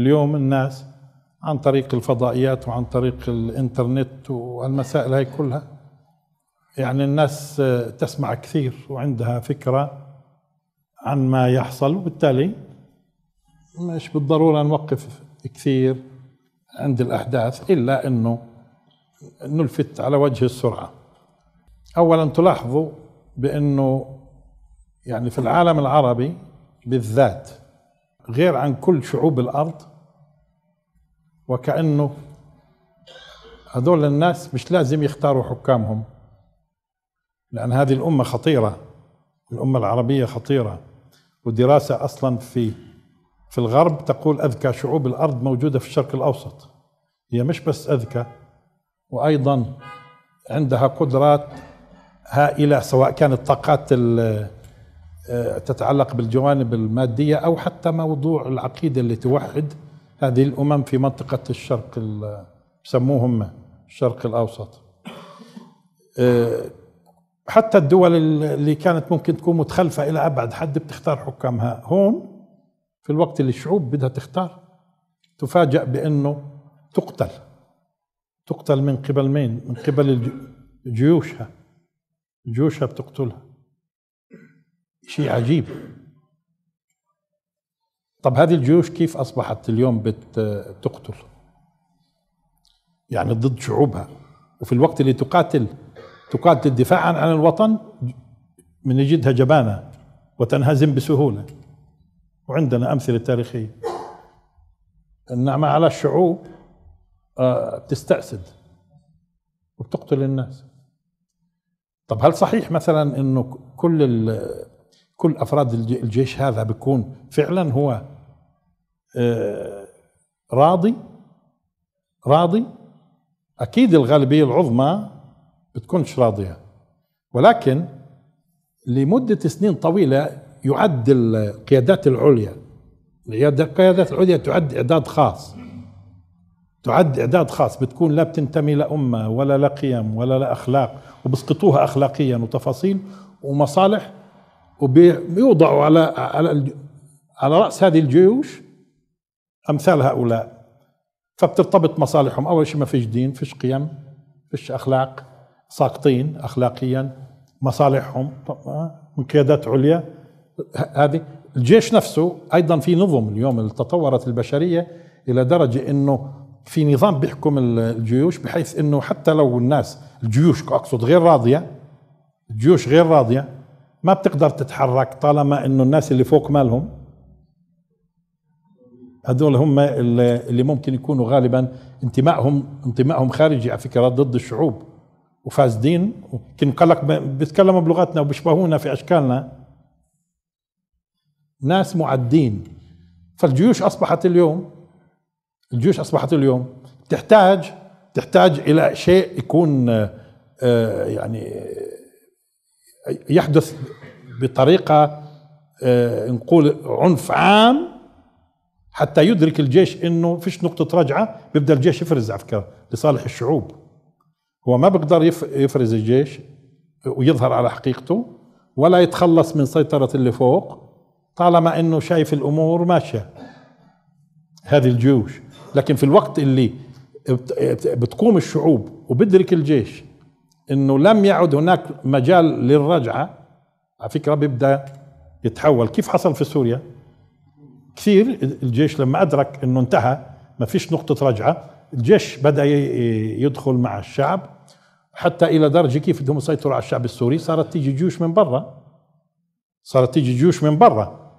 اليوم الناس عن طريق الفضائيات وعن طريق الانترنت والمسائل هاي كلها يعني الناس آه، تسمع كثير وعندها فكرة عن ما يحصل وبالتالي مش بالضرورة نوقف كثير عند الأحداث إلا أنه نلفت على وجه السرعة أولا تلاحظوا بأنه يعني في العالم العربي بالذات غير عن كل شعوب الأرض وكأنه هذول الناس مش لازم يختاروا حكامهم لأن هذه الأمة خطيرة الأمة العربية خطيرة ودراسة أصلا في في الغرب تقول أذكى شعوب الأرض موجودة في الشرق الأوسط هي مش بس أذكى وأيضا عندها قدرات هائلة سواء كانت طاقات آه، تتعلق بالجوانب المادية أو حتى موضوع العقيدة اللي توحد هذه الأمم في منطقة الشرق يسموهم الشرق الأوسط آه، حتى الدول اللي كانت ممكن تكون متخلفة إلى أبعد حد بتختار حكامها هون في الوقت اللي الشعوب بدها تختار تفاجأ بأنه تقتل تقتل من قبل مين؟ من قبل جيوشها جيوشها بتقتلها شيء عجيب طب هذه الجيوش كيف أصبحت اليوم بتقتل يعني ضد شعوبها وفي الوقت اللي تقاتل تقاتل دفاعا عن الوطن من يجدها جبانة وتنهزم بسهولة وعندنا أمثلة تاريخية النعمة على الشعوب آه، بتستأسد وبتقتل الناس طب هل صحيح مثلا انه كل كل افراد الجيش هذا بيكون فعلا هو آه، راضي راضي اكيد الغالبيه العظمى بتكونش راضيه ولكن لمده سنين طويله يعد القيادات العليا القيادات العليا تعد اعداد خاص تعد اعداد خاص بتكون لا بتنتمي لامه ولا لقيم ولا لاخلاق وبسقطوها اخلاقيا وتفاصيل ومصالح وبيوضعوا على على على راس هذه الجيوش امثال هؤلاء فبترتبط مصالحهم اول شيء ما فيش دين فيش قيم فيش اخلاق ساقطين اخلاقيا مصالحهم من قيادات عليا هذه الجيش نفسه ايضا في نظم اليوم اللي تطورت البشريه الى درجه انه في نظام بيحكم الجيوش بحيث انه حتى لو الناس الجيوش اقصد غير راضيه الجيوش غير راضيه ما بتقدر تتحرك طالما انه الناس اللي فوق مالهم هذول هم اللي ممكن يكونوا غالبا انتمائهم انتمائهم خارجي على فكره ضد الشعوب وفاسدين وكنقلق بيتكلموا بلغتنا وبيشبهونا في اشكالنا ناس معدين فالجيوش اصبحت اليوم الجيوش اصبحت اليوم تحتاج تحتاج الى شيء يكون آه، يعني يحدث بطريقه آه، نقول عنف عام حتى يدرك الجيش انه فيش نقطه رجعه بيبدا الجيش يفرز افكار لصالح الشعوب هو ما بيقدر يفرز الجيش ويظهر على حقيقته ولا يتخلص من سيطره اللي فوق طالما انه شايف الامور ماشيه هذه الجيوش لكن في الوقت اللي بتقوم الشعوب وبدرك الجيش انه لم يعد هناك مجال للرجعه على فكره بيبدا يتحول كيف حصل في سوريا كثير الجيش لما ادرك انه انتهى ما فيش نقطه رجعه الجيش بدا يدخل مع الشعب حتى الى درجه كيف بدهم يسيطروا على الشعب السوري صارت تيجي جيوش من برا صارت تيجي جيوش من برا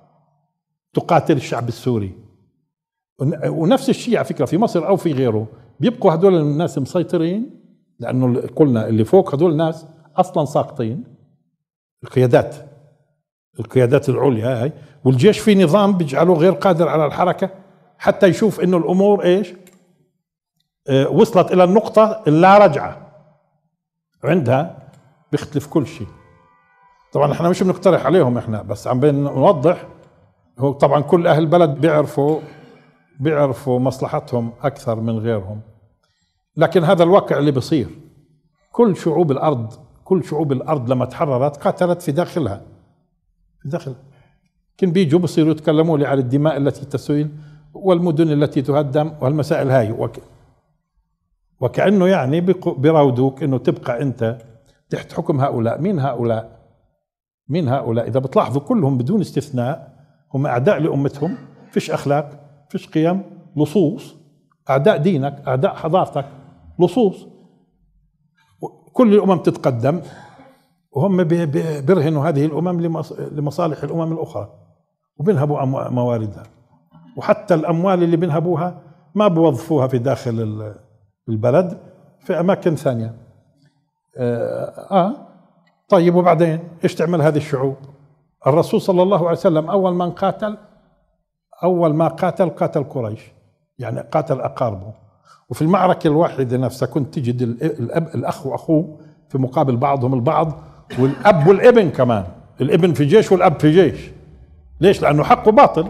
تقاتل الشعب السوري ونفس الشيء على فكره في مصر او في غيره بيبقوا هدول الناس مسيطرين لانه قلنا اللي فوق هذول الناس اصلا ساقطين القيادات القيادات العليا هاي والجيش في نظام بيجعله غير قادر على الحركه حتى يشوف انه الامور ايش اه وصلت الى النقطه اللا رجعه عندها بيختلف كل شيء طبعا احنا مش بنقترح عليهم احنا بس عم بنوضح هو طبعا كل اهل البلد بيعرفوا بيعرفوا مصلحتهم اكثر من غيرهم لكن هذا الواقع اللي بصير كل شعوب الارض كل شعوب الارض لما تحررت قتلت في داخلها في داخلها لكن بيجوا بصيروا يتكلموا لي على الدماء التي تسيل والمدن التي تهدم والمسائل هاي وك... وكأنه يعني بيراودوك انه تبقى انت تحت حكم هؤلاء مين هؤلاء مين هؤلاء اذا بتلاحظوا كلهم بدون استثناء هم اعداء لامتهم فيش اخلاق فيش قيم لصوص اعداء دينك اعداء حضارتك لصوص كل الامم تتقدم وهم بيرهنوا هذه الامم لمصالح الامم الاخرى وبينهبوا مواردها وحتى الاموال اللي بينهبوها ما بوظفوها في داخل البلد في اماكن ثانيه آه،, اه طيب وبعدين ايش تعمل هذه الشعوب الرسول صلى الله عليه وسلم اول من قاتل اول ما قاتل قاتل قريش يعني قاتل اقاربه وفي المعركة الواحدة نفسها كنت تجد الأب الأخ وأخوه في مقابل بعضهم البعض والأب والابن كمان الابن في جيش والأب في جيش ليش؟ لأنه حقه باطل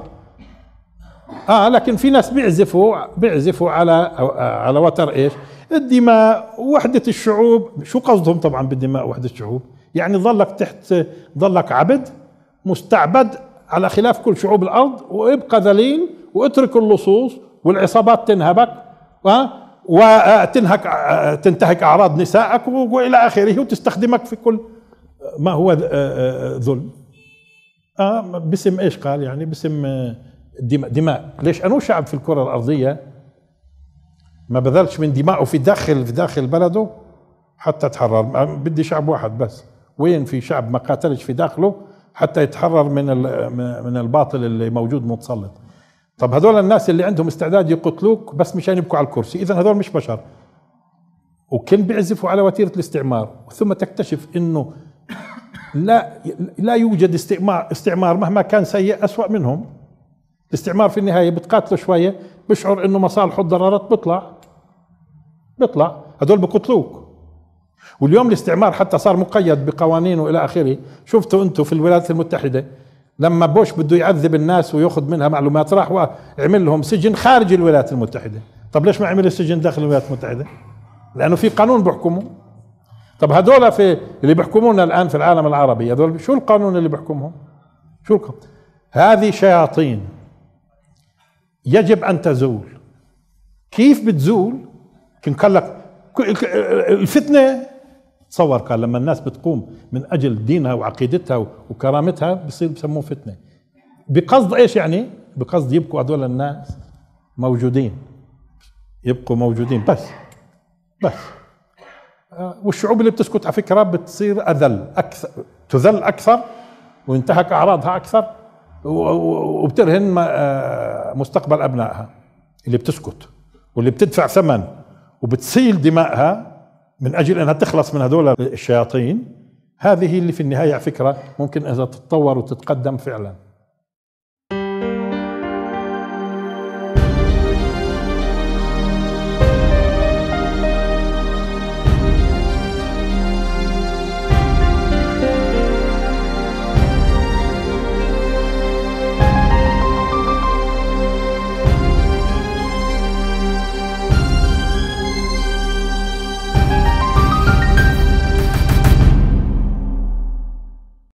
آه لكن في ناس بيعزفوا بيعزفوا على على وتر إيش؟ الدماء وحدة الشعوب شو قصدهم طبعا بالدماء وحدة الشعوب؟ يعني ظلك تحت ظلك عبد مستعبد على خلاف كل شعوب الأرض وابقى ذليل واترك اللصوص والعصابات تنهبك وتنهك تنتهك اعراض نسائك والى اخره وتستخدمك في كل ما هو ذل آه باسم ايش قال يعني باسم آه، دماء, دماء. ليش انو شعب في الكره الارضيه ما بذلش من دمائه في داخل في داخل بلده حتى تحرر آه، بدي شعب واحد بس وين في شعب ما قاتلش في داخله حتى يتحرر من من الباطل اللي موجود متسلط طب هذول الناس اللي عندهم استعداد يقتلوك بس مشان يبكوا على الكرسي اذا هذول مش بشر وكل بيعزفوا على وتيره الاستعمار ثم تكتشف انه لا لا يوجد استعمار استعمار مهما كان سيء أسوأ منهم الاستعمار في النهاية بتقاتله شوية بشعر انه مصالحه تضررت بطلع بطلع هذول بقتلوك واليوم الاستعمار حتى صار مقيد بقوانين والى اخره شفتوا انتم في الولايات المتحدة لما بوش بده يعذب الناس وياخذ منها معلومات راح وعمل لهم سجن خارج الولايات المتحده طب ليش ما عمل السجن داخل الولايات المتحده لانه في قانون بحكمه طب هذول في اللي بيحكمونا الان في العالم العربي هذول شو القانون اللي بيحكمهم شو القانون هذه شياطين يجب ان تزول كيف بتزول تنقلق الفتنه تصور قال لما الناس بتقوم من اجل دينها وعقيدتها وكرامتها بصير بسموه فتنه بقصد ايش يعني بقصد يبقوا هذول الناس موجودين يبقوا موجودين بس بس آه، والشعوب اللي بتسكت على فكره بتصير اذل اكثر تذل اكثر وينتهك اعراضها اكثر وبترهن آه، مستقبل ابنائها اللي بتسكت واللي بتدفع ثمن وبتسيل دمائها من اجل انها تخلص من هذول الشياطين هذه اللي في النهايه فكره ممكن اذا تتطور وتتقدم فعلا